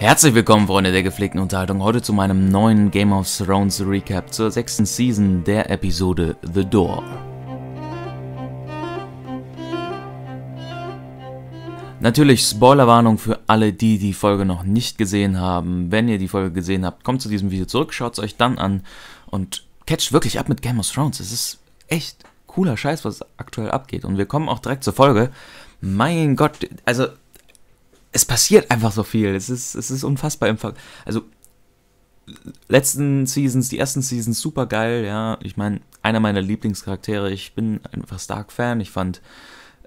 Herzlich willkommen, Freunde der gepflegten Unterhaltung, heute zu meinem neuen Game of Thrones Recap zur sechsten Season der Episode The Door. Natürlich Spoilerwarnung für alle die, die Folge noch nicht gesehen haben. Wenn ihr die Folge gesehen habt, kommt zu diesem Video zurück, schaut es euch dann an und catcht wirklich ab mit Game of Thrones. Es ist echt cooler Scheiß, was aktuell abgeht. Und wir kommen auch direkt zur Folge. Mein Gott, also es passiert einfach so viel. Es ist, es ist unfassbar. Also, letzten Seasons, die ersten Seasons super geil, ja. Ich meine, einer meiner Lieblingscharaktere. Ich bin einfach Stark-Fan. Ich fand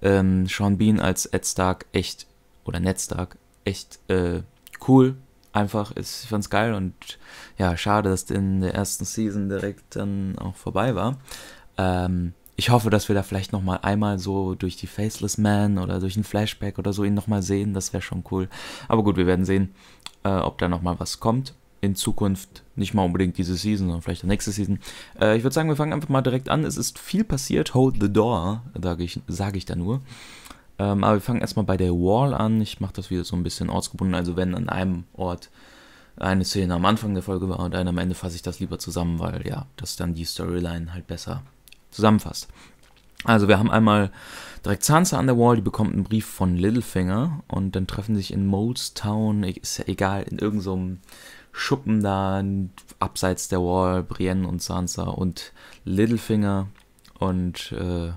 ähm, Sean Bean als Ed Stark echt, oder Ned Stark, echt äh, cool. Einfach, ich fand's geil und ja, schade, dass in der ersten Season direkt dann auch vorbei war. Ähm, ich hoffe, dass wir da vielleicht nochmal einmal so durch die Faceless Man oder durch ein Flashback oder so ihn nochmal sehen. Das wäre schon cool. Aber gut, wir werden sehen, äh, ob da nochmal was kommt. In Zukunft, nicht mal unbedingt diese Season, sondern vielleicht die nächste Season. Äh, ich würde sagen, wir fangen einfach mal direkt an. Es ist viel passiert. Hold the door, sage ich, sag ich da nur. Ähm, aber wir fangen erstmal bei der Wall an. Ich mache das wieder so ein bisschen ortsgebunden. Also wenn an einem Ort eine Szene am Anfang der Folge war und eine am Ende, fasse ich das lieber zusammen, weil ja, das dann die Storyline halt besser zusammenfasst. Also wir haben einmal direkt Sansa an der Wall, die bekommt einen Brief von Littlefinger und dann treffen sich in Molestown, ist ja egal, in irgendeinem so Schuppen da abseits der Wall, Brienne und Sansa und Littlefinger und äh,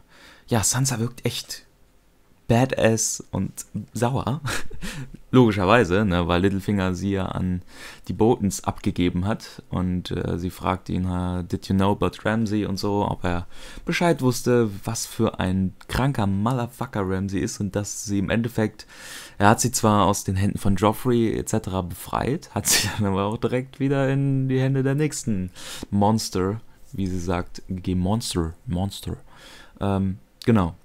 ja, Sansa wirkt echt badass und sauer. Logischerweise, ne, weil Littlefinger sie ja an die Botens abgegeben hat und äh, sie fragt ihn, did you know about Ramsey und so, ob er Bescheid wusste, was für ein kranker Motherfucker Ramsey ist und dass sie im Endeffekt, er hat sie zwar aus den Händen von Joffrey etc. befreit, hat sie dann aber auch direkt wieder in die Hände der nächsten Monster, wie sie sagt, G Monster, Monster. Ähm, genau,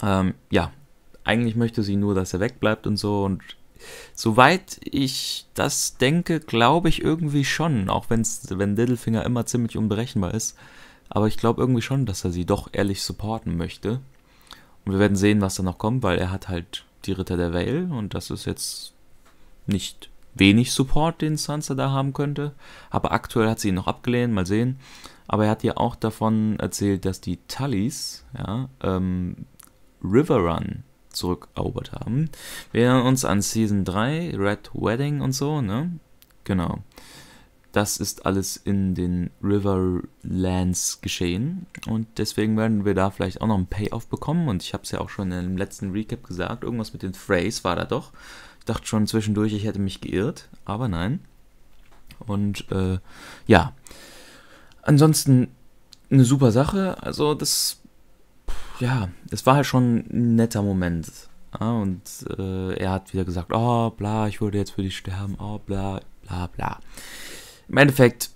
ähm, ja, eigentlich möchte sie nur, dass er wegbleibt und so. Und soweit ich das denke, glaube ich irgendwie schon, auch wenn's, wenn Littlefinger immer ziemlich unberechenbar ist. Aber ich glaube irgendwie schon, dass er sie doch ehrlich supporten möchte. Und wir werden sehen, was da noch kommt, weil er hat halt die Ritter der Vale und das ist jetzt nicht wenig Support, den Sansa da haben könnte. Aber aktuell hat sie ihn noch abgelehnt, mal sehen. Aber er hat ja auch davon erzählt, dass die Tullys ja, ähm, Riverrun zurückerobert haben. Wir erinnern uns an Season 3, Red Wedding und so, ne? Genau. Das ist alles in den Riverlands geschehen und deswegen werden wir da vielleicht auch noch einen Payoff bekommen und ich habe es ja auch schon im letzten Recap gesagt, irgendwas mit den Freys war da doch. Ich dachte schon zwischendurch, ich hätte mich geirrt, aber nein. Und äh, ja, ansonsten eine super Sache. Also das ja, es war halt schon ein netter Moment. Ja, und äh, er hat wieder gesagt, oh bla, ich würde jetzt für dich sterben, oh bla, bla bla. Im Endeffekt,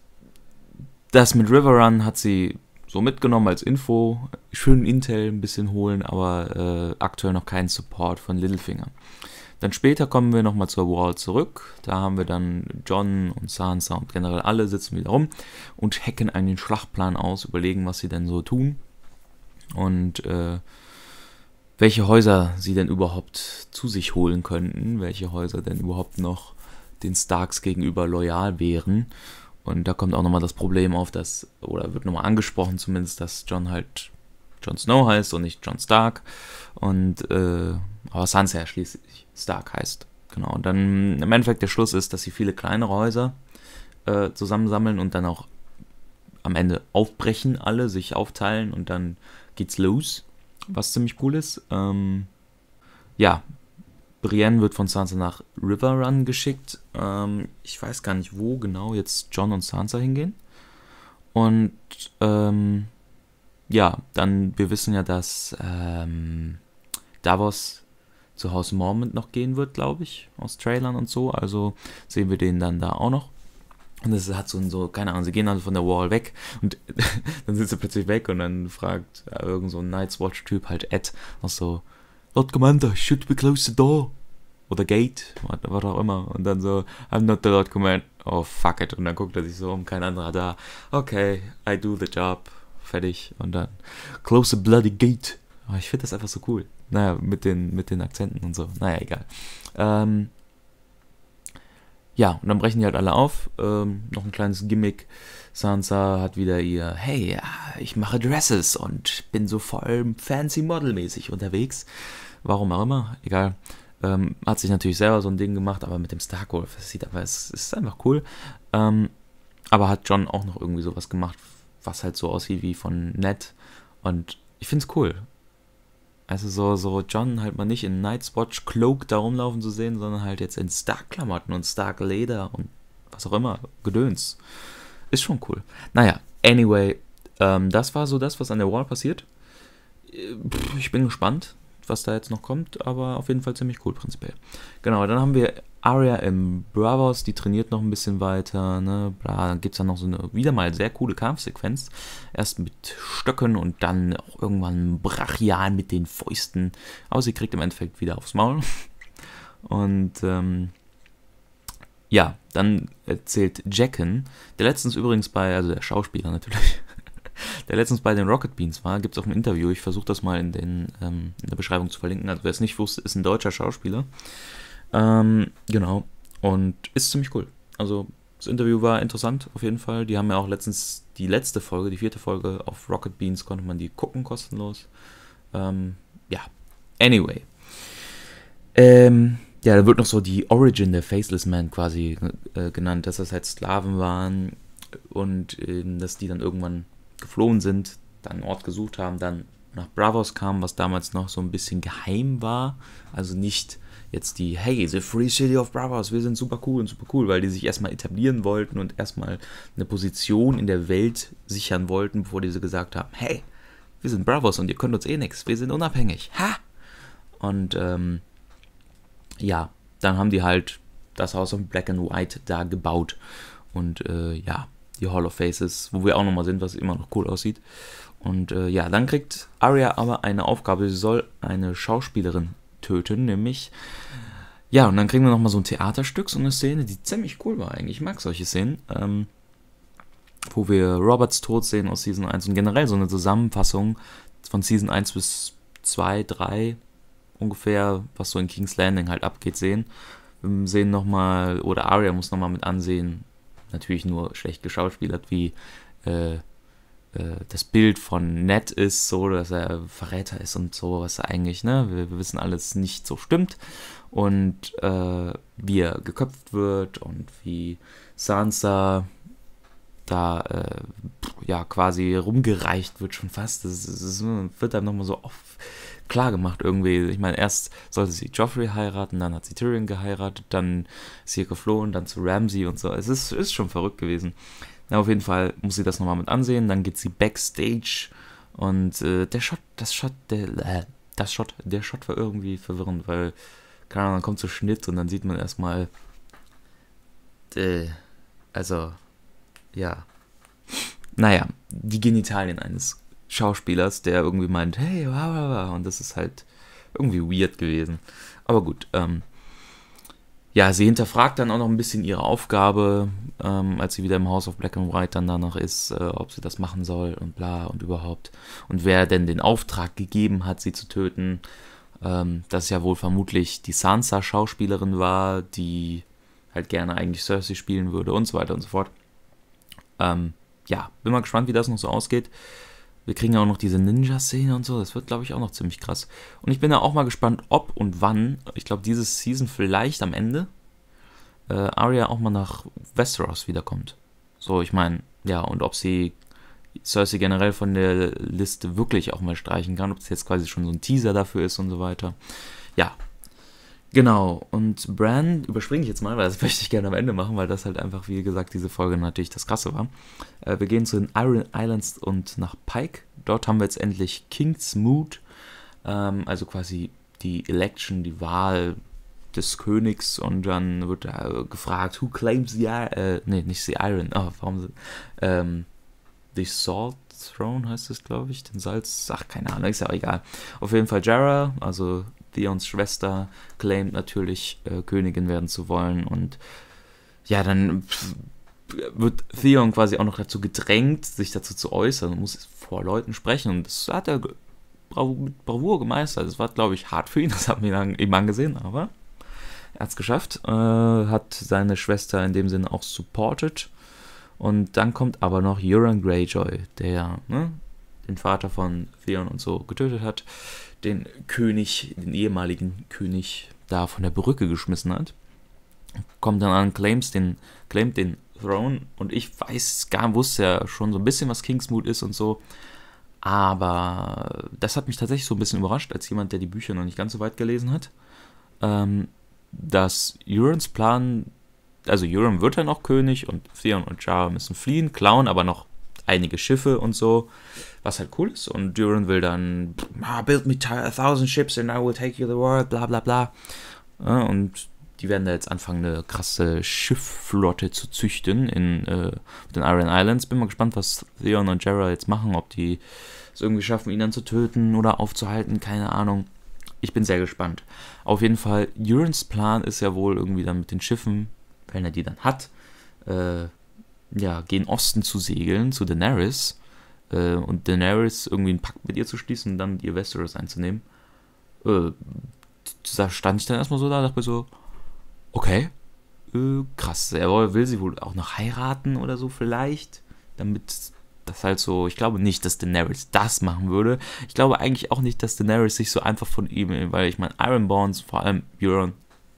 das mit River Run hat sie so mitgenommen als Info. Schön Intel ein bisschen holen, aber äh, aktuell noch keinen Support von Littlefinger. Dann später kommen wir nochmal zur Wall zurück. Da haben wir dann John und Sansa und generell alle sitzen wieder rum und hacken einen Schlachtplan aus, überlegen, was sie denn so tun und äh, welche Häuser sie denn überhaupt zu sich holen könnten, welche Häuser denn überhaupt noch den Starks gegenüber loyal wären. Und da kommt auch nochmal das Problem auf, dass, oder wird nochmal angesprochen zumindest, dass John halt Jon Snow heißt und nicht John Stark. Und, äh, aber Sansa schließlich Stark heißt. Genau. Und dann im Endeffekt der Schluss ist, dass sie viele kleinere Häuser äh, zusammensammeln und dann auch am Ende aufbrechen alle, sich aufteilen und dann geht's los, was ziemlich cool ist. Ähm, ja, Brienne wird von Sansa nach River Run geschickt. Ähm, ich weiß gar nicht, wo genau jetzt John und Sansa hingehen. Und ähm, ja, dann, wir wissen ja, dass ähm, Davos zu Hause Mormont noch gehen wird, glaube ich, aus Trailern und so. Also sehen wir den dann da auch noch. Und das hat so, ein, so, keine Ahnung, sie gehen dann also von der Wall weg und dann sind sie plötzlich weg und dann fragt ja, äh, irgend so ein Night's Watch-Typ halt Ed noch so, Lord Commander, should we close the door? Oder Gate, was auch immer. Und dann so, I'm not the Lord Commander. Oh, fuck it. Und dann guckt er sich so um, kein anderer da. Okay, I do the job. Fertig. Und dann, close the bloody gate. Oh, ich finde das einfach so cool. Naja, mit den, mit den Akzenten und so. Naja, egal. Ähm, ja, und dann brechen die halt alle auf. Ähm, noch ein kleines Gimmick. Sansa hat wieder ihr, hey, ja, äh, ich mache Dresses und bin so voll fancy Model-mäßig unterwegs. Warum auch immer, egal. Ähm, hat sich natürlich selber so ein Ding gemacht, aber mit dem Starkwolf, das sieht aber, es ist einfach cool. Ähm, aber hat John auch noch irgendwie sowas gemacht, was halt so aussieht wie von Ned. Und ich finde es cool. Also so, so John halt mal nicht in Night's Watch Cloak da rumlaufen zu sehen, sondern halt jetzt in Stark-Klamotten und Stark-Leder und was auch immer, Gedöns. Ist schon cool. Naja, anyway, ähm, das war so das, was an der Wall passiert. Äh, ich bin gespannt was da jetzt noch kommt, aber auf jeden Fall ziemlich cool prinzipiell. Genau, dann haben wir Aria im Bravos, die trainiert noch ein bisschen weiter, ne? da gibt es dann noch so eine wieder mal sehr coole Kampfsequenz. Erst mit Stöcken und dann auch irgendwann brachial mit den Fäusten. Aber sie kriegt im Endeffekt wieder aufs Maul. Und ähm, ja, dann erzählt Jacken, der letztens übrigens bei, also der Schauspieler natürlich, der letztens bei den Rocket Beans war, gibt es auch ein Interview. Ich versuche das mal in, den, ähm, in der Beschreibung zu verlinken. Also wer es nicht wusste, ist ein deutscher Schauspieler. Ähm, genau. Und ist ziemlich cool. Also das Interview war interessant auf jeden Fall. Die haben ja auch letztens die letzte Folge, die vierte Folge auf Rocket Beans konnte man die gucken kostenlos. Ähm, ja, anyway. Ähm, ja, da wird noch so die Origin der Faceless Man quasi äh, genannt, dass das halt Sklaven waren und äh, dass die dann irgendwann geflohen sind, dann einen Ort gesucht haben, dann nach Bravos kamen, was damals noch so ein bisschen geheim war. Also nicht jetzt die, hey, the free city of Bravos, wir sind super cool und super cool, weil die sich erstmal etablieren wollten und erstmal eine Position in der Welt sichern wollten, bevor diese gesagt haben, hey, wir sind Bravos und ihr könnt uns eh nichts, wir sind unabhängig. Ha! Und ähm, ja, dann haben die halt das Haus of Black and White da gebaut. Und äh, ja, die Hall of Faces, wo wir auch nochmal sind, was immer noch cool aussieht. Und äh, ja, dann kriegt Arya aber eine Aufgabe. Sie soll eine Schauspielerin töten, nämlich. Ja, und dann kriegen wir nochmal so ein Theaterstück, so eine Szene, die ziemlich cool war eigentlich. Ich mag solche Szenen. Ähm, wo wir Roberts Tod sehen aus Season 1 und generell so eine Zusammenfassung von Season 1 bis 2, 3 ungefähr, was so in King's Landing halt abgeht, sehen. Wir sehen nochmal, oder Arya muss nochmal mit ansehen, natürlich nur schlecht geschauspielert, wie äh, äh, das Bild von Ned ist, so dass er Verräter ist und so, was er eigentlich, ne, wir, wir wissen alles nicht so stimmt und äh, wie er geköpft wird und wie Sansa da äh, ja quasi rumgereicht wird schon fast, das, das, das wird dann nochmal so oft klar gemacht irgendwie. Ich meine, erst sollte sie Joffrey heiraten, dann hat sie Tyrion geheiratet, dann ist sie geflohen, dann zu Ramsey und so. Es ist, ist schon verrückt gewesen. Ja, auf jeden Fall muss sie das nochmal mit ansehen. Dann geht sie backstage und äh, der Shot, das Shot, der, äh, das Shot, der Shot war irgendwie verwirrend, weil, keine Ahnung, dann kommt so Schnitt und dann sieht man erstmal, äh, also, ja, naja, die Genitalien eines Schauspielers, der irgendwie meint, hey, blablabla. und das ist halt irgendwie weird gewesen. Aber gut, ähm, ja, sie hinterfragt dann auch noch ein bisschen ihre Aufgabe, ähm, als sie wieder im House of Black and White dann danach ist, äh, ob sie das machen soll und bla und überhaupt. Und wer denn den Auftrag gegeben hat, sie zu töten, ähm, das ja wohl vermutlich die Sansa-Schauspielerin war, die halt gerne eigentlich Cersei spielen würde und so weiter und so fort. Ähm, ja, bin mal gespannt, wie das noch so ausgeht. Wir kriegen ja auch noch diese Ninja-Szene und so. Das wird, glaube ich, auch noch ziemlich krass. Und ich bin da auch mal gespannt, ob und wann. Ich glaube, dieses Season vielleicht am Ende. Äh, Arya auch mal nach Westeros wiederkommt. So, ich meine, ja, und ob sie Cersei generell von der Liste wirklich auch mal streichen kann, ob es jetzt quasi schon so ein Teaser dafür ist und so weiter. Ja, Genau, und Bran überspringe ich jetzt mal, weil das möchte ich gerne am Ende machen, weil das halt einfach, wie gesagt, diese Folge natürlich das Krasse war. Äh, wir gehen zu den Iron Islands und nach Pike. Dort haben wir jetzt endlich King's Mood, ähm, also quasi die Election, die Wahl des Königs und dann wird da gefragt, who claims the Iron, äh, nee, nicht the Iron, oh, warum, sie, ähm, the Salt Throne heißt es, glaube ich, den Salz, ach, keine Ahnung, ist ja auch egal. Auf jeden Fall Jarrah, also Theons Schwester claimt natürlich, äh, Königin werden zu wollen. Und ja, dann wird Theon quasi auch noch dazu gedrängt, sich dazu zu äußern und muss vor Leuten sprechen. Und das hat er mit Bravour gemeistert. Das war, glaube ich, hart für ihn, das hat man eben angesehen, aber er hat es geschafft. Äh, hat seine Schwester in dem Sinne auch supported. Und dann kommt aber noch Euron Greyjoy, der ne, den Vater von Theon und so getötet hat, den König, den ehemaligen König da von der Brücke geschmissen hat. Kommt dann an, claims den, claimt den Throne und ich weiß gar, wusste ja schon so ein bisschen, was Kingsmood ist und so. Aber das hat mich tatsächlich so ein bisschen überrascht, als jemand, der die Bücher noch nicht ganz so weit gelesen hat, ähm, dass Eurons Plan, also Euron wird ja noch König und Theon und Jar müssen fliehen, klauen aber noch einige Schiffe und so, was halt cool ist. Und Duran will dann, ah, build me a thousand ships and I will take you the world, bla bla bla. Ja, und die werden da jetzt anfangen, eine krasse Schiffflotte zu züchten in äh, den Iron Islands. Bin mal gespannt, was Theon und Jarrah jetzt machen, ob die es irgendwie schaffen, ihn dann zu töten oder aufzuhalten, keine Ahnung. Ich bin sehr gespannt. Auf jeden Fall, Urans Plan ist ja wohl irgendwie dann mit den Schiffen, wenn er die dann hat, äh, ja, gen Osten zu segeln, zu Daenerys. Äh, und Daenerys irgendwie einen Pakt mit ihr zu schließen und dann mit ihr Westeros einzunehmen. Äh, da stand ich dann erstmal so da und dachte mir so, okay, äh, krass. Er will sie wohl auch noch heiraten oder so vielleicht, damit das halt so, ich glaube nicht, dass Daenerys das machen würde. Ich glaube eigentlich auch nicht, dass Daenerys sich so einfach von ihm, weil ich meine, Ironborns, vor allem Euron,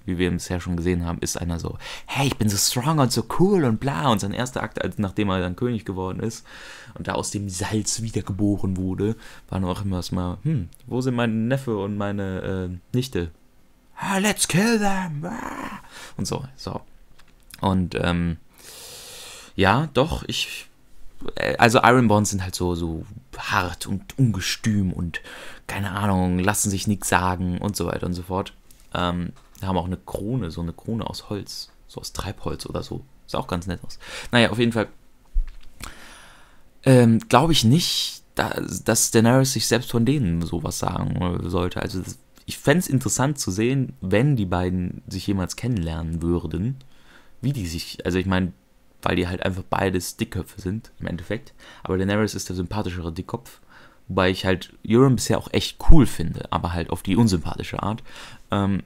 wie wir bisher schon gesehen haben, ist einer so, hey, ich bin so strong und so cool und bla. Und sein erster Akt, als, nachdem er dann König geworden ist und da aus dem Salz wiedergeboren wurde, war noch immer erstmal, hm, wo sind meine Neffe und meine äh, Nichte? Ah, let's kill them! Ah. Und so, so. Und, ähm, ja, doch, ich äh, also Ironborns sind halt so, so hart und ungestüm und keine Ahnung, lassen sich nichts sagen und so weiter und so fort. Ähm, haben auch eine Krone, so eine Krone aus Holz, so aus Treibholz oder so. Sah auch ganz nett aus. Naja, auf jeden Fall ähm, glaube ich nicht, dass Daenerys sich selbst von denen sowas sagen äh, sollte. Also das, ich fände es interessant zu sehen, wenn die beiden sich jemals kennenlernen würden, wie die sich, also ich meine, weil die halt einfach beides Dickköpfe sind im Endeffekt. Aber Daenerys ist der sympathischere Dickkopf, wobei ich halt Euron bisher auch echt cool finde, aber halt auf die unsympathische Art. Ähm,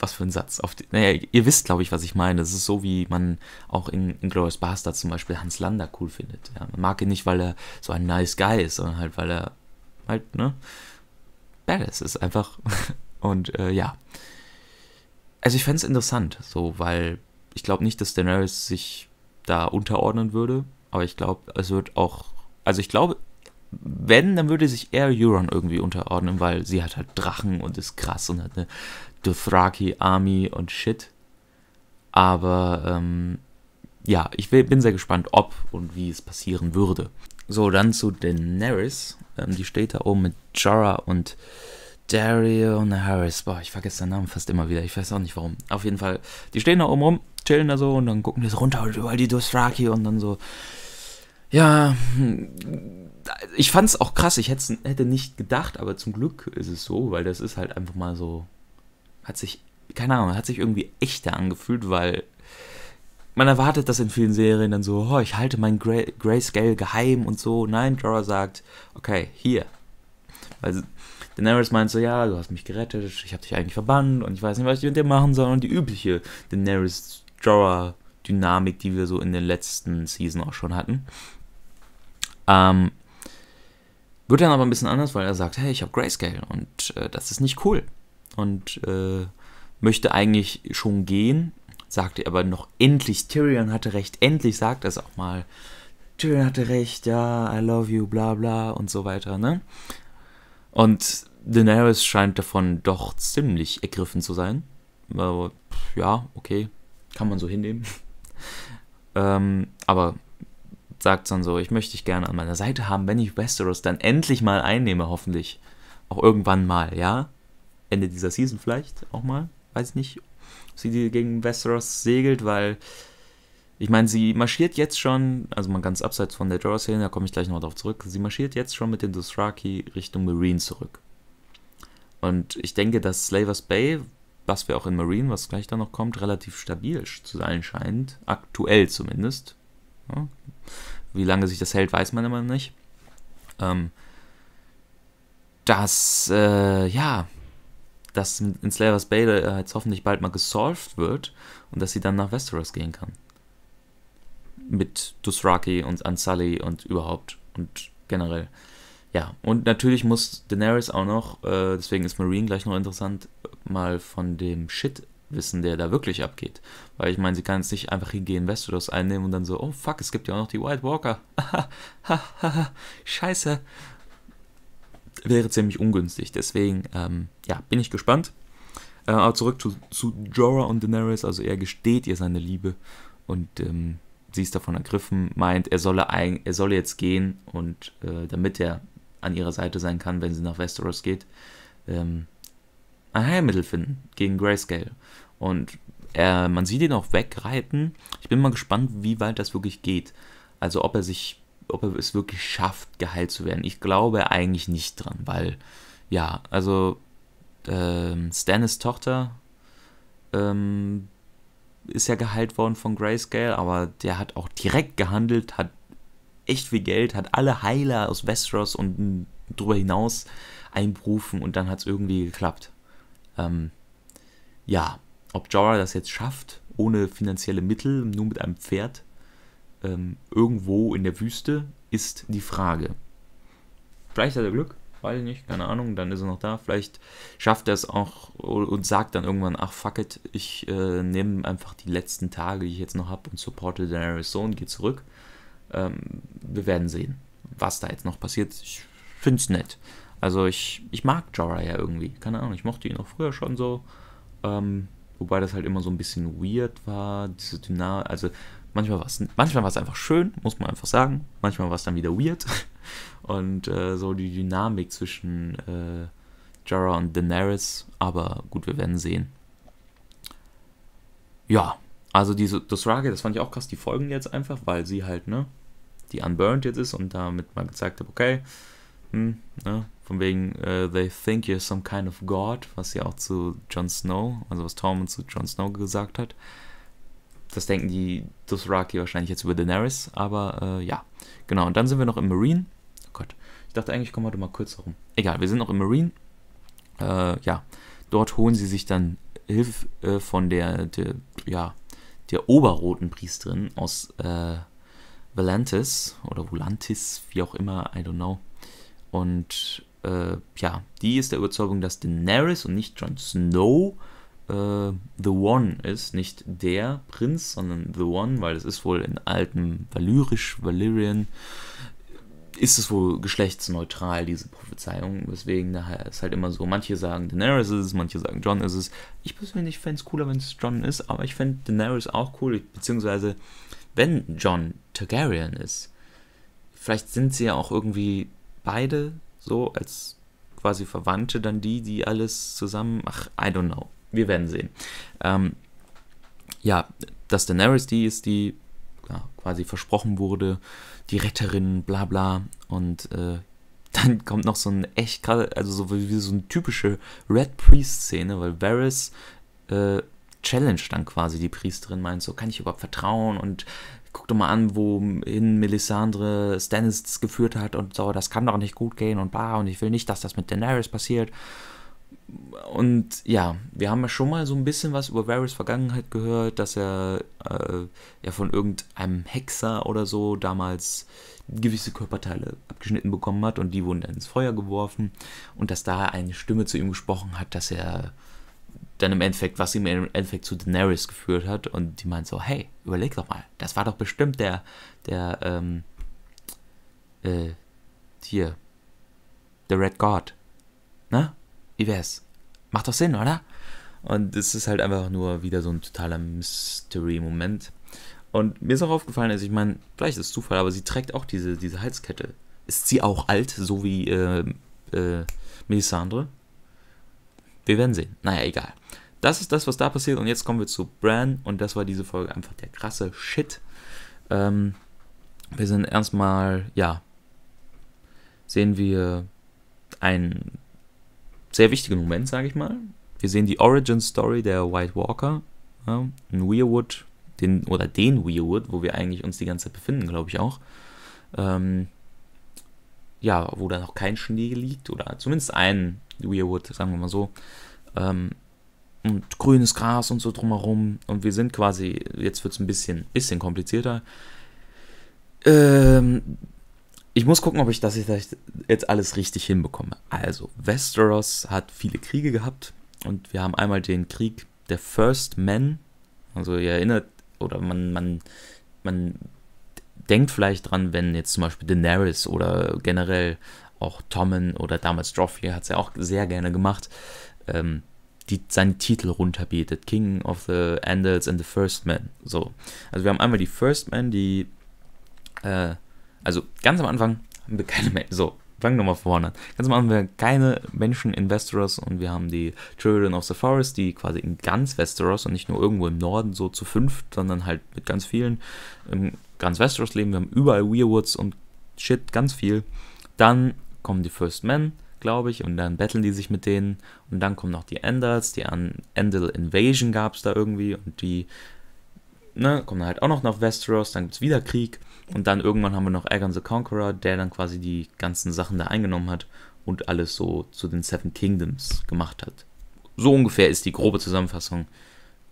was für ein Satz. Die, naja, ihr wisst, glaube ich, was ich meine. Das ist so, wie man auch in, in Glorious Bastard zum Beispiel Hans Lander cool findet. Ja, man mag ihn nicht, weil er so ein nice Guy ist, sondern halt, weil er halt, ne, badass ist einfach. Und äh, ja. Also ich fände es interessant, so, weil ich glaube nicht, dass Daenerys sich da unterordnen würde, aber ich glaube, es wird auch, also ich glaube, wenn, dann würde sich eher Euron irgendwie unterordnen, weil sie hat halt Drachen und ist krass und hat eine Dothraki, Army und Shit. Aber ähm, ja, ich bin sehr gespannt, ob und wie es passieren würde. So, dann zu Daenerys. Ähm, die steht da oben mit Jorah und und Harris. Boah, ich vergesse den Namen fast immer wieder. Ich weiß auch nicht warum. Auf jeden Fall, die stehen da oben rum, chillen da so und dann gucken die so runter und überall die Dothraki und dann so. Ja, hm, ich fand's auch krass. Ich hätte nicht gedacht, aber zum Glück ist es so, weil das ist halt einfach mal so hat sich, keine Ahnung, hat sich irgendwie echter angefühlt, weil man erwartet das in vielen Serien dann so, oh, ich halte mein Grayscale geheim und so. Nein, Jorah sagt, okay, hier. Weil Daenerys meint so, ja, du hast mich gerettet, ich habe dich eigentlich verbannt und ich weiß nicht, was ich mit dir machen soll. Und die übliche Daenerys Jorah Dynamik, die wir so in den letzten Season auch schon hatten. Ähm, wird dann aber ein bisschen anders, weil er sagt, hey, ich habe Grayscale und äh, das ist nicht cool und äh, möchte eigentlich schon gehen, sagte aber noch endlich, Tyrion hatte recht, endlich sagt er es auch mal. Tyrion hatte recht, ja, I love you, bla bla und so weiter, ne? Und Daenerys scheint davon doch ziemlich ergriffen zu sein. Aber, ja, okay, kann man so hinnehmen. ähm, aber sagt dann so, ich möchte dich gerne an meiner Seite haben, wenn ich Westeros dann endlich mal einnehme, hoffentlich. Auch irgendwann mal, ja? Ende dieser Season vielleicht auch mal. Weiß nicht, ob sie gegen Westeros segelt, weil ich meine, sie marschiert jetzt schon, also mal ganz abseits von der Jorah-Szene, da komme ich gleich noch drauf zurück, sie marschiert jetzt schon mit den Dothraki Richtung Marine zurück. Und ich denke, dass Slavers Bay, was wir auch in Marine, was gleich da noch kommt, relativ stabil zu sein scheint, aktuell zumindest. Ja. Wie lange sich das hält, weiß man immer nicht. Ähm, dass, äh, ja, dass in Slavers Bay äh, jetzt hoffentlich bald mal gesolved wird und dass sie dann nach Westeros gehen kann. Mit Dusraki und Ansali und überhaupt und generell. Ja, und natürlich muss Daenerys auch noch, äh, deswegen ist Marine gleich noch interessant, mal von dem Shit wissen, der da wirklich abgeht. Weil ich meine, sie kann jetzt nicht einfach hingehen, Westeros einnehmen und dann so, oh fuck, es gibt ja auch noch die White Walker. Scheiße wäre ziemlich ungünstig. Deswegen, ähm, ja, bin ich gespannt. Äh, aber zurück zu, zu Jorah und Daenerys. Also er gesteht ihr seine Liebe und ähm, sie ist davon ergriffen, meint, er solle, ein, er solle jetzt gehen und äh, damit er an ihrer Seite sein kann, wenn sie nach Westeros geht, ähm, ein Heilmittel finden gegen Grayscale. Und äh, man sieht ihn auch wegreiten. Ich bin mal gespannt, wie weit das wirklich geht. Also ob er sich ob er es wirklich schafft, geheilt zu werden. Ich glaube eigentlich nicht dran, weil, ja, also ähm, Stannis Tochter ähm, ist ja geheilt worden von Grayscale, aber der hat auch direkt gehandelt, hat echt viel Geld, hat alle Heiler aus Westeros und drüber hinaus einberufen und dann hat es irgendwie geklappt. Ähm, ja, ob Jorah das jetzt schafft, ohne finanzielle Mittel, nur mit einem Pferd, ähm, irgendwo in der Wüste, ist die Frage. Vielleicht hat er Glück, weiß ich nicht, keine Ahnung, dann ist er noch da. Vielleicht schafft er es auch und sagt dann irgendwann, ach fuck it, ich äh, nehme einfach die letzten Tage, die ich jetzt noch habe und supporte Daenerys Sohn, gehe zurück. Ähm, wir werden sehen, was da jetzt noch passiert. Ich finde es nett. Also ich, ich mag Jorah ja irgendwie, keine Ahnung, ich mochte ihn auch früher schon so. Ähm, wobei das halt immer so ein bisschen weird war, diese Dynamik, also Manchmal war es manchmal einfach schön, muss man einfach sagen. Manchmal war es dann wieder weird. Und äh, so die Dynamik zwischen äh, Jara und Daenerys. Aber gut, wir werden sehen. Ja, also diese Dothraki, das fand ich auch krass, die folgen jetzt einfach, weil sie halt, ne, die unburned jetzt ist und damit mal gezeigt hat, okay, hm, ne, von wegen, uh, they think you're some kind of god, was ja auch zu Jon Snow, also was Tormund zu Jon Snow gesagt hat das denken die Dothraki wahrscheinlich jetzt über Daenerys, aber äh, ja. Genau, und dann sind wir noch im Marine. Oh Gott, ich dachte eigentlich, kommen wir heute mal kurz herum. Egal, wir sind noch im Marine. Äh, ja, dort holen sie sich dann Hilfe äh, von der, der, ja, der oberroten Priesterin aus äh, Valantis oder Volantis, wie auch immer, I don't know. Und äh, ja, die ist der Überzeugung, dass Daenerys und nicht Jon Snow äh, the One ist, nicht der Prinz, sondern The One, weil es ist wohl in altem Valyrisch, Valyrian, ist es wohl geschlechtsneutral, diese Prophezeiung, weswegen daher ist halt immer so, manche sagen Daenerys ist es, manche sagen John ist es. Ich persönlich fände es cooler, wenn es John ist, aber ich fände Daenerys auch cool, beziehungsweise wenn John Targaryen ist. Vielleicht sind sie ja auch irgendwie beide so als quasi Verwandte dann die, die alles zusammen. Ach, I don't know wir werden sehen. Ähm, ja, dass Daenerys die ist, die ja, quasi versprochen wurde, die Retterin, bla bla. Und äh, dann kommt noch so ein echt also so wie, so eine typische Red Priest-Szene, weil Varys äh, challenge dann quasi die Priesterin, meint so, kann ich überhaupt vertrauen und guck doch mal an, wohin Melisandre Stannis geführt hat und so, das kann doch nicht gut gehen und bla und ich will nicht, dass das mit Daenerys passiert und ja, wir haben ja schon mal so ein bisschen was über Varys Vergangenheit gehört, dass er äh, ja von irgendeinem Hexer oder so damals gewisse Körperteile abgeschnitten bekommen hat und die wurden dann ins Feuer geworfen und dass da eine Stimme zu ihm gesprochen hat, dass er dann im Endeffekt, was ihm im Endeffekt zu Daenerys geführt hat und die meint so, hey, überleg doch mal, das war doch bestimmt der, der, ähm, äh, hier, der Red God, ne? Wie wär's? Macht doch Sinn, oder? Und es ist halt einfach nur wieder so ein totaler Mystery-Moment. Und mir ist auch aufgefallen, also ich meine, vielleicht ist es Zufall, aber sie trägt auch diese, diese Halskette. Ist sie auch alt, so wie äh, äh, Melisandre? Wir werden sehen. Naja, egal. Das ist das, was da passiert. Und jetzt kommen wir zu Bran. Und das war diese Folge einfach der krasse Shit. Ähm, wir sind erstmal, ja, sehen wir einen sehr wichtigen Moment, sage ich mal. Wir sehen die Origin Story der White Walker, ja, in Weirwood, den, oder den Weirwood, wo wir eigentlich uns die ganze Zeit befinden, glaube ich auch. Ähm, ja, wo da noch kein Schnee liegt, oder zumindest ein Weirwood, sagen wir mal so. Ähm, und grünes Gras und so drumherum. Und wir sind quasi, jetzt wird es ein bisschen, bisschen komplizierter. Ähm, ich muss gucken, ob ich das jetzt alles richtig hinbekomme. Also, Westeros hat viele Kriege gehabt und wir haben einmal den Krieg der First Men. Also, ihr erinnert, oder man, man, man denkt vielleicht dran, wenn jetzt zum Beispiel Daenerys oder generell auch Tommen oder damals Joffrey hat es ja auch sehr gerne gemacht, ähm, die seinen Titel runterbetet. King of the Andals and the First Men. So. Also wir haben einmal die First Men, die äh, also ganz am Anfang haben wir keine Menschen. So, fangen wir mal vorne an. Ganz am Anfang haben wir keine Menschen in Westeros und wir haben die Children of the Forest, die quasi in ganz Westeros und nicht nur irgendwo im Norden so zu fünf, sondern halt mit ganz vielen im ganz Westeros leben. Wir haben überall Weirwoods und Shit, ganz viel. Dann kommen die First Men, glaube ich, und dann betteln die sich mit denen. Und dann kommen noch die Enders, die an Endel Invasion gab es da irgendwie und die ne, kommen halt auch noch nach Westeros, dann gibt es wieder Krieg. Und dann irgendwann haben wir noch Aegon the Conqueror, der dann quasi die ganzen Sachen da eingenommen hat und alles so zu den Seven Kingdoms gemacht hat. So ungefähr ist die grobe Zusammenfassung.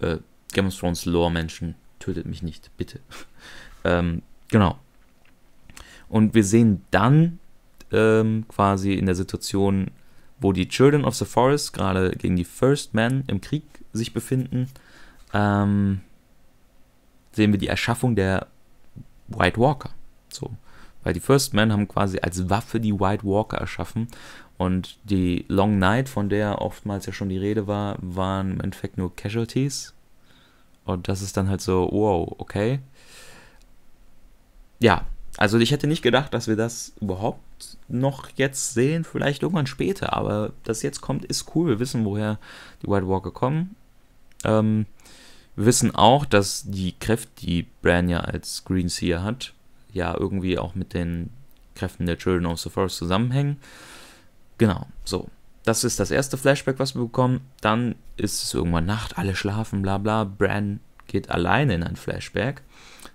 Äh, Game of Thrones Lore Menschen, tötet mich nicht, bitte. ähm, genau. Und wir sehen dann ähm, quasi in der Situation, wo die Children of the Forest gerade gegen die First Men im Krieg sich befinden, ähm, sehen wir die Erschaffung der White Walker. So. Weil die First Men haben quasi als Waffe die White Walker erschaffen und die Long Night, von der oftmals ja schon die Rede war, waren im Endeffekt nur Casualties. Und das ist dann halt so, wow, okay. Ja, also ich hätte nicht gedacht, dass wir das überhaupt noch jetzt sehen, vielleicht irgendwann später, aber das jetzt kommt, ist cool. Wir wissen, woher die White Walker kommen. Ähm, wissen auch, dass die Kräfte, die Bran ja als Green Seer hat, ja irgendwie auch mit den Kräften der Children of the Forest zusammenhängen. Genau, so. Das ist das erste Flashback, was wir bekommen. Dann ist es irgendwann Nacht, alle schlafen, bla bla. Bran geht alleine in ein Flashback,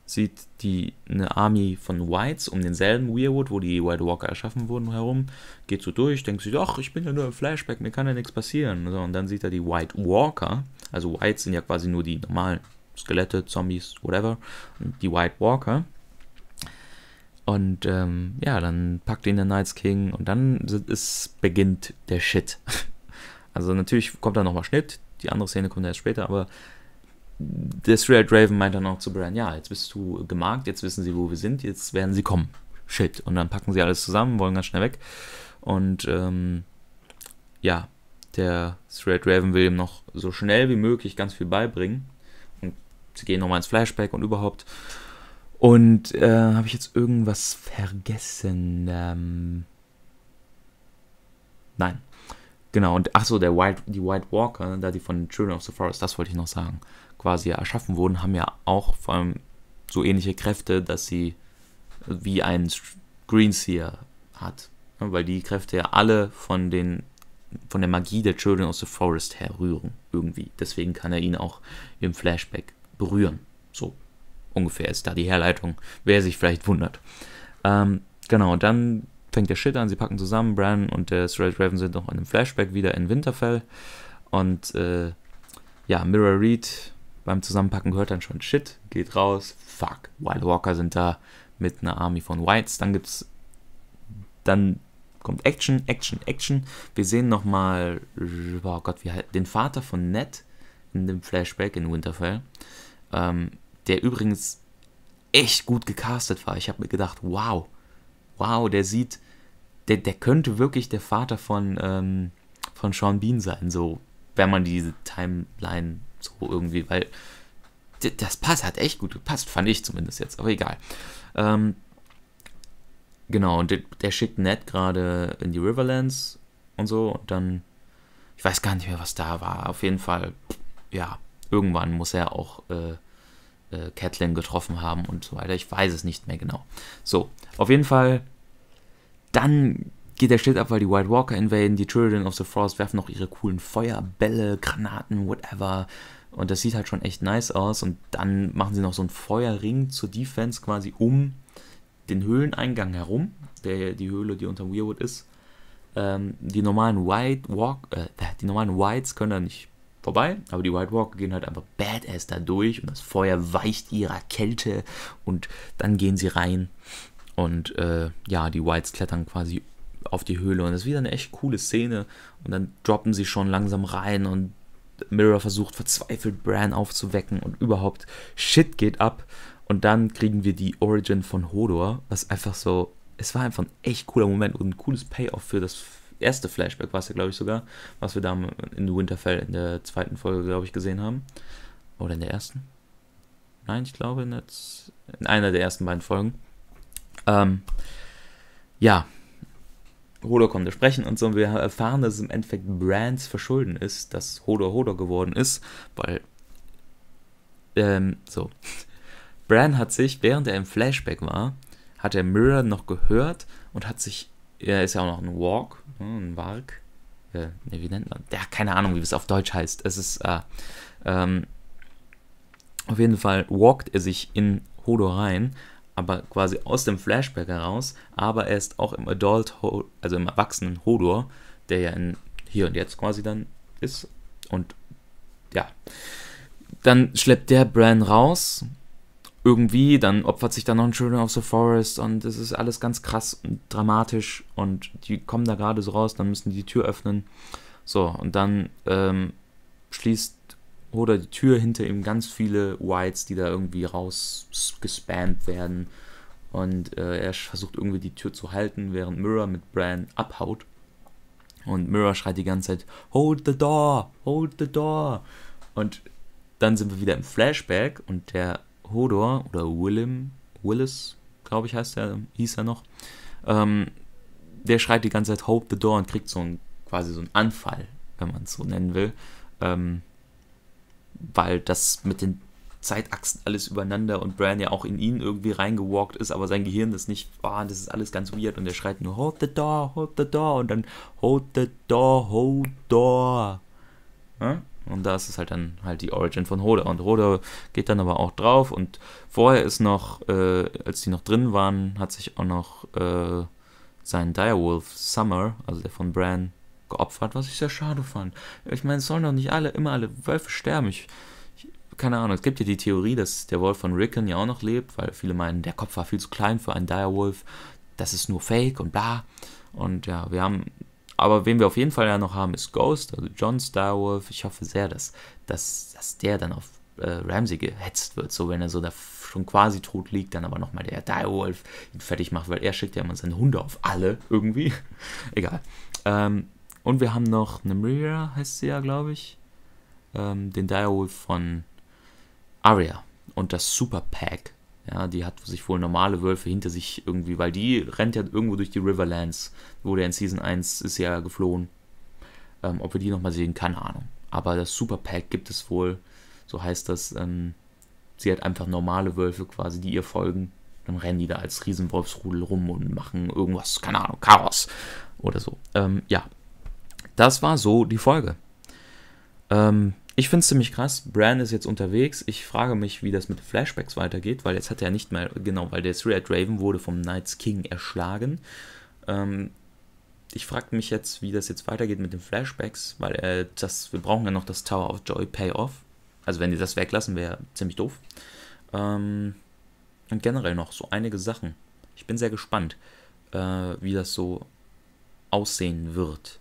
sieht die, eine Army von Whites um denselben Weirwood, wo die White Walker erschaffen wurden, herum, geht so durch, denkt sich, ach, ich bin ja nur im Flashback, mir kann ja nichts passieren. So, und dann sieht er die White Walker, also Whites sind ja quasi nur die normalen Skelette, Zombies, whatever. Und die White Walker. Und ähm, ja, dann packt ihn der Night's King und dann ist, beginnt der Shit. Also natürlich kommt da nochmal Schnitt, die andere Szene kommt erst später, aber der Thriller Raven meint dann auch zu Brian, ja, jetzt bist du gemarkt, jetzt wissen sie, wo wir sind, jetzt werden sie kommen. Shit. Und dann packen sie alles zusammen, wollen ganz schnell weg. Und ähm, ja, der Straight Raven will ihm noch so schnell wie möglich ganz viel beibringen. Und sie gehen nochmal ins Flashback und überhaupt. Und äh, habe ich jetzt irgendwas vergessen? Ähm, nein. Genau, und achso, White, die White Walker, da die von Children of the Forest, das wollte ich noch sagen, quasi erschaffen wurden, haben ja auch vor allem so ähnliche Kräfte, dass sie wie ein Greenseer hat. Weil die Kräfte ja alle von den von der Magie der Children of the Forest her rühren, irgendwie. Deswegen kann er ihn auch im Flashback berühren. So ungefähr ist da die Herleitung, wer sich vielleicht wundert. Ähm, genau, dann fängt der Shit an, sie packen zusammen, Bran und der Straight Raven sind noch in einem Flashback wieder in Winterfell und äh, ja, Mirror Reed beim Zusammenpacken hört dann schon Shit, geht raus, fuck, Wild Walker sind da mit einer Army von Whites, dann gibt's dann kommt Action, Action, Action. Wir sehen nochmal, oh Gott, wie halt, den Vater von Ned in dem Flashback in Winterfell, ähm, der übrigens echt gut gecastet war. Ich habe mir gedacht, wow, wow, der sieht, der, der könnte wirklich der Vater von, ähm, von Sean Bean sein, so, wenn man diese Timeline so irgendwie, weil das passt, hat echt gut gepasst, fand ich zumindest jetzt, aber egal. Ähm, Genau, und der, der schickt Ned gerade in die Riverlands und so und dann, ich weiß gar nicht mehr, was da war. Auf jeden Fall, ja, irgendwann muss er auch äh, äh, getroffen haben und so weiter. Ich weiß es nicht mehr genau. So, auf jeden Fall, dann geht der Schild ab, weil die White Walker invaden, die Children of the Frost werfen noch ihre coolen Feuerbälle, Granaten, whatever. Und das sieht halt schon echt nice aus. Und dann machen sie noch so einen Feuerring zur Defense quasi um den Höhleneingang herum, der die Höhle, die unter Weirwood ist. Ähm, die normalen White Walk, äh, die normalen Whites können da nicht vorbei, aber die White Walker gehen halt einfach badass da durch und das Feuer weicht ihrer Kälte und dann gehen sie rein und äh, ja, die Whites klettern quasi auf die Höhle und das ist wieder eine echt coole Szene und dann droppen sie schon langsam rein und Mirror versucht verzweifelt Bran aufzuwecken und überhaupt Shit geht ab und dann kriegen wir die Origin von Hodor, was einfach so, es war einfach ein echt cooler Moment und ein cooles Payoff für das erste Flashback, war es ja, glaube ich, sogar, was wir da in Winterfell in der zweiten Folge, glaube ich, gesehen haben. Oder in der ersten? Nein, ich glaube, in, in einer der ersten beiden Folgen. Ähm, ja, Hodor konnte sprechen und so. Und wir erfahren, dass es im Endeffekt Brands Verschulden ist, dass Hodor Hodor geworden ist, weil. Ähm, so. Bran hat sich, während er im Flashback war, hat er Mirror noch gehört und hat sich, er ist ja auch noch ein Walk, ne, ein Walk, äh, wie nennt man, ja, keine Ahnung, wie es auf Deutsch heißt. Es ist, äh, ähm, auf jeden Fall walkt er sich in Hodor rein, aber quasi aus dem Flashback heraus, aber er ist auch im Adult, also im erwachsenen Hodor, der ja in hier und jetzt quasi dann ist und ja. Dann schleppt der Bran raus irgendwie, dann opfert sich da noch ein Children of the Forest und es ist alles ganz krass und dramatisch und die kommen da gerade so raus, dann müssen die die Tür öffnen. So, und dann ähm, schließt Hoda die Tür hinter ihm ganz viele Whites, die da irgendwie rausgespammt werden und äh, er versucht irgendwie die Tür zu halten, während Mirror mit Bran abhaut. Und Mirror schreit die ganze Zeit, hold the door, hold the door. Und dann sind wir wieder im Flashback und der Hodor oder Willem, Willis, glaube ich, heißt er, hieß er noch, ähm, der schreit die ganze Zeit Hope the Door und kriegt so einen, quasi so einen Anfall, wenn man es so nennen will. Ähm, weil das mit den Zeitachsen alles übereinander und Bran ja auch in ihn irgendwie reingewalkt ist, aber sein Gehirn ist nicht, oh, das ist alles ganz weird und er schreit nur Hold the door, hold the door und dann Hold the door, hold the door. Hm? Und da ist es halt dann halt die Origin von Hoda. Und Hoda geht dann aber auch drauf. Und vorher ist noch, äh, als die noch drin waren, hat sich auch noch äh, sein Direwolf Summer, also der von Bran, geopfert, was ich sehr schade fand. Ich meine, es sollen doch nicht alle, immer alle Wölfe sterben. Ich, ich, keine Ahnung, es gibt ja die Theorie, dass der Wolf von Rickon ja auch noch lebt, weil viele meinen, der Kopf war viel zu klein für einen Direwolf. Das ist nur Fake und bla. Und ja, wir haben aber wen wir auf jeden Fall ja noch haben, ist Ghost, also John Starwolf. Ich hoffe sehr, dass, dass, dass der dann auf äh, Ramsey gehetzt wird, so wenn er so da schon quasi tot liegt, dann aber nochmal der Direwolf ihn fertig macht, weil er schickt ja immer seine Hunde auf alle irgendwie. Egal. Ähm, und wir haben noch Nemira, heißt sie ja, glaube ich. Ähm, den Direwolf von Arya und das Super Pack ja, die hat sich wohl normale Wölfe hinter sich irgendwie, weil die rennt ja irgendwo durch die Riverlands. wo der in Season 1 ist ja geflohen. Ähm, ob wir die nochmal sehen, keine Ahnung. Aber das Super Pack gibt es wohl, so heißt das. Ähm, sie hat einfach normale Wölfe quasi, die ihr folgen. Dann rennen die da als Riesenwolfsrudel rum und machen irgendwas, keine Ahnung, Chaos oder so. Ähm, ja, das war so die Folge. Ähm, ich finde es ziemlich krass. Bran ist jetzt unterwegs. Ich frage mich, wie das mit Flashbacks weitergeht, weil jetzt hat er nicht mehr, genau, weil der Red Raven wurde vom Knights King erschlagen. Ähm, ich frage mich jetzt, wie das jetzt weitergeht mit den Flashbacks, weil äh, das, wir brauchen ja noch das Tower of Joy Payoff. Also wenn die das weglassen, wäre ziemlich doof. Ähm, und generell noch so einige Sachen. Ich bin sehr gespannt, äh, wie das so aussehen wird.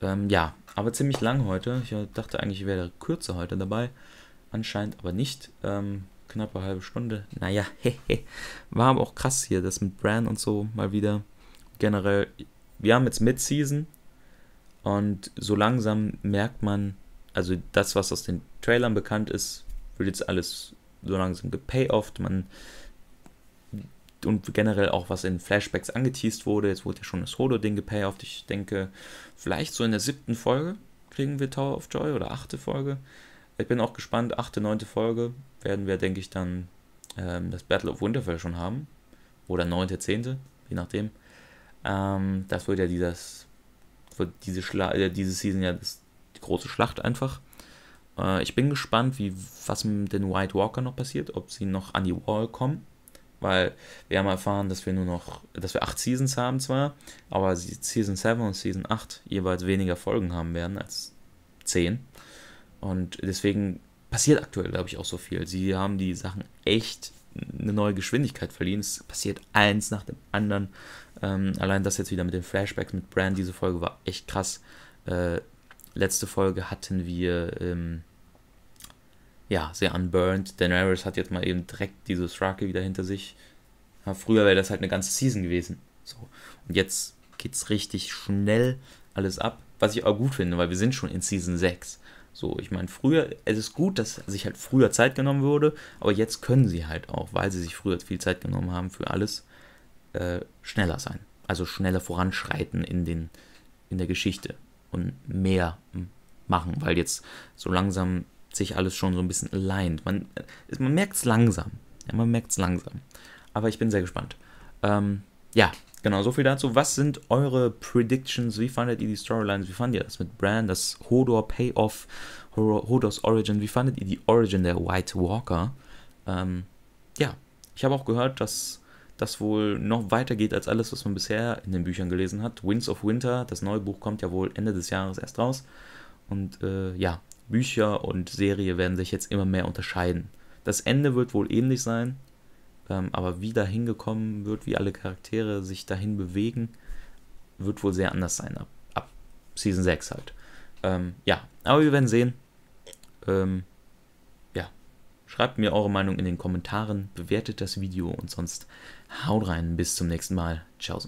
Ähm, ja, aber ziemlich lang heute. Ich dachte eigentlich, ich wäre kürzer heute dabei. Anscheinend aber nicht. Ähm, knappe halbe Stunde. Naja, hehe. War aber auch krass hier, das mit Bran und so mal wieder. Generell, wir haben jetzt Mid-Season und so langsam merkt man, also das, was aus den Trailern bekannt ist, wird jetzt alles so langsam gepayofft. Man und generell auch was in Flashbacks angeteased wurde. Jetzt wurde ja schon das Holo-Ding gepayofft. Ich denke, vielleicht so in der siebten Folge kriegen wir Tower of Joy oder achte Folge. Ich bin auch gespannt. Achte, neunte Folge werden wir, denke ich, dann ähm, das Battle of Winterfell schon haben. Oder neunte, zehnte, je nachdem. Ähm, das wird ja dieses, wird diese, Schla äh, diese Season ja das, die große Schlacht einfach. Äh, ich bin gespannt, wie, was mit den White Walker noch passiert, ob sie noch an die Wall kommen weil wir haben erfahren, dass wir nur noch, dass wir acht Seasons haben zwar, aber Season 7 und Season 8 jeweils weniger Folgen haben werden als zehn. Und deswegen passiert aktuell, glaube ich, auch so viel. Sie haben die Sachen echt eine neue Geschwindigkeit verliehen. Es passiert eins nach dem anderen. Ähm, allein das jetzt wieder mit den Flashbacks mit Brand, diese Folge war echt krass. Äh, letzte Folge hatten wir. Ähm, ja, sehr unburned. Daenerys hat jetzt mal eben direkt diese Shrake wieder hinter sich. Ja, früher wäre das halt eine ganze Season gewesen. So. Und jetzt geht's richtig schnell alles ab, was ich auch gut finde, weil wir sind schon in Season 6. So, ich meine, früher, es ist gut, dass sich halt früher Zeit genommen wurde, aber jetzt können sie halt auch, weil sie sich früher viel Zeit genommen haben für alles, äh, schneller sein. Also schneller voranschreiten in, den, in der Geschichte und mehr machen, weil jetzt so langsam sich alles schon so ein bisschen aligned. Man, äh, man merkt es langsam. Ja, man merkt es langsam. Aber ich bin sehr gespannt. Ähm, ja, genau, so viel dazu. Was sind eure Predictions? Wie fandet ihr die Storylines? Wie fandet ihr das mit Bran, das Hodor Payoff, Hodors Origin? Wie fandet ihr die Origin der White Walker? Ähm, ja, ich habe auch gehört, dass das wohl noch weiter geht als alles, was man bisher in den Büchern gelesen hat. Winds of Winter, das neue Buch kommt ja wohl Ende des Jahres erst raus. Und äh, ja, Bücher und Serie werden sich jetzt immer mehr unterscheiden. Das Ende wird wohl ähnlich sein, ähm, aber wie da hingekommen wird, wie alle Charaktere sich dahin bewegen, wird wohl sehr anders sein ab, ab Season 6 halt. Ähm, ja, aber wir werden sehen. Ähm, ja, schreibt mir eure Meinung in den Kommentaren, bewertet das Video und sonst haut rein. Bis zum nächsten Mal. Ciao.